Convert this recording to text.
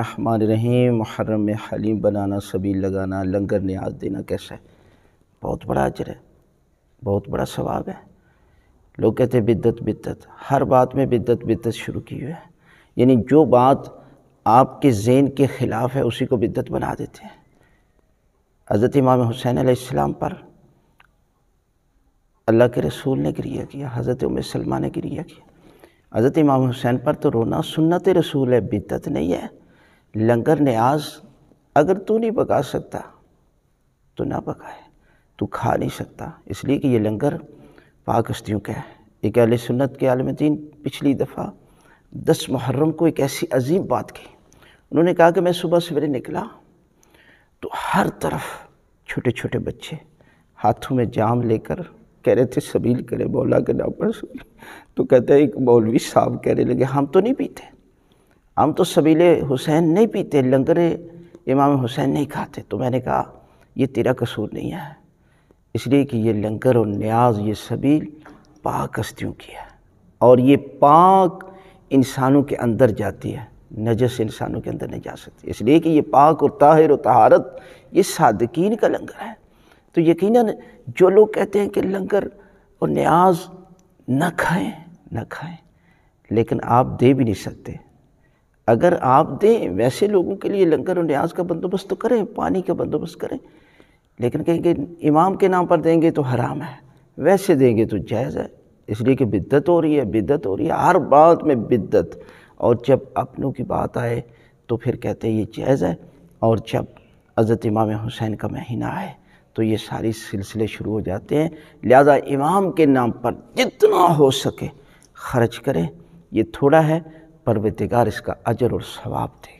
रहमान रहीम मुहर्रम में हलीम बनाना सबील लगाना लंगर न्याज देना कैसा है बहुत बड़ा अजर है बहुत बड़ा सवाब है लोग कहते हैं बिद्दत बिद्दत हर बात में बिद्दत बिद्दत शुरू की हुई है यानी जो बात आपके जेन के ख़िलाफ़ है उसी को बिद्दत बना देते हैं हज़रत इमाम हुसैन आसमाम पर अल्लाह के रसूल ने क्रिया किया हज़रत उम सलमा ने क्रिया किया हज़रत इमाम हुसैन पर तो रोना सुन्नत रसूल है बिद्दत नहीं है लंगर न्याज अगर तू नहीं पका सकता तो ना पकाए तू खा नहीं सकता इसलिए कि ये लंगर पाकस्तियों का है एक अल सुन्नत के आलम दिन पिछली दफ़ा दस मुहर्रम को एक ऐसी अजीब बात की उन्होंने कहा कि मैं सुबह सवेरे निकला तो हर तरफ छोटे छोटे बच्चे हाथों में जाम लेकर कह रहे थे सबील करे मौला के नाम पर तो कहते हैं एक मौलवी साहब कहने लगे हम तो नहीं पीते हम तो सबीले हुसैन नहीं पीते लंगरे इमाम हुसैन नहीं खाते तो मैंने कहा ये तेरा कसूर नहीं है इसलिए कि ये लंगर और न्याज ये सबील पाक हस्तियों की है और ये पाक इंसानों के अंदर जाती है नजस इंसानों के अंदर नहीं जा सकती इसलिए कि ये पाक और ताहिर और तहारत ये सादकीन का लंगर है तो यकीनन जो लोग कहते हैं कि लंगर और न्याज न खाएं न खाएं लेकिन आप दे भी नहीं सकते अगर आप दें वैसे लोगों के लिए लंगर और न्याज का बंदोबस्त तो करें पानी का बंदोबस्त करें लेकिन कहेंगे इमाम के नाम पर देंगे तो हराम है वैसे देंगे तो जायज़ है इसलिए कि बिद्दत हो रही है बिद्दत हो रही है हर बात में बिद्दत और जब अपनों की बात आए तो फिर कहते हैं ये जायज़ है और जब हज़रत इमाम हुसैन का महीना आए तो ये सारी सिलसिले शुरू हो जाते हैं लिहाजा इमाम के नाम पर जितना हो सके खर्च करें ये थोड़ा है परवरदिगार इसका अजर और स्वाब थे